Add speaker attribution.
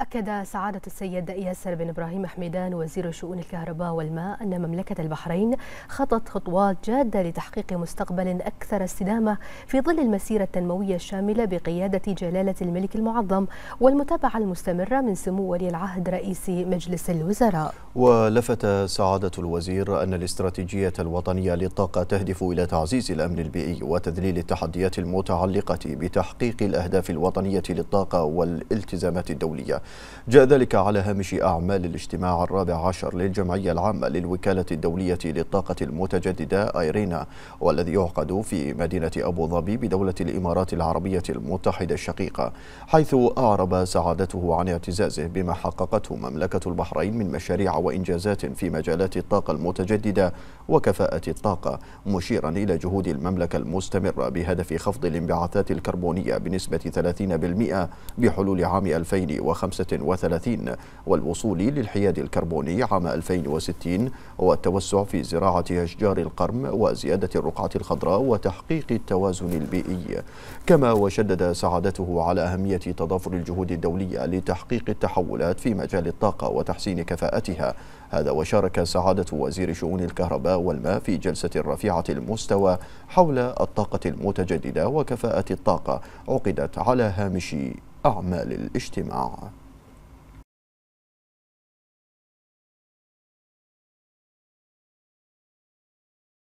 Speaker 1: أكد سعادة السيد ياسر بن إبراهيم حميدان وزير شؤون الكهرباء والماء أن مملكة البحرين خطت خطوات جادة لتحقيق مستقبل أكثر استدامة في ظل المسيرة التنموية الشاملة بقيادة جلالة الملك المعظم والمتابعة المستمرة من سمو ولي العهد رئيس مجلس الوزراء
Speaker 2: ولفت سعادة الوزير أن الاستراتيجية الوطنية للطاقة تهدف إلى تعزيز الأمن البيئي وتذليل التحديات المتعلقة بتحقيق الأهداف الوطنية للطاقة والالتزامات الدولية جاء ذلك على هامش أعمال الاجتماع الرابع عشر للجمعية العامة للوكالة الدولية للطاقة المتجددة أيرينا والذي يعقد في مدينة أبو ظبي بدولة الإمارات العربية المتحدة الشقيقة حيث أعرب سعادته عن اعتزازه بما حققته مملكة البحرين من مشاريع وإنجازات في مجالات الطاقة المتجددة وكفاءة الطاقة مشيرا إلى جهود المملكة المستمرة بهدف خفض الانبعاثات الكربونية بنسبة 30% بحلول عام 2050 2035 والوصول للحياد الكربوني عام 2060 والتوسع في زراعة أشجار القرم وزيادة الرقعة الخضراء وتحقيق التوازن البيئي كما وشدد سعادته على أهمية تضافر الجهود الدولية لتحقيق التحولات في مجال الطاقة وتحسين كفاءتها هذا وشارك سعادة وزير شؤون الكهرباء والماء في جلسة رفيعة المستوى حول الطاقة المتجددة وكفاءة الطاقة عقدت على هامش أعمال
Speaker 1: الاجتماع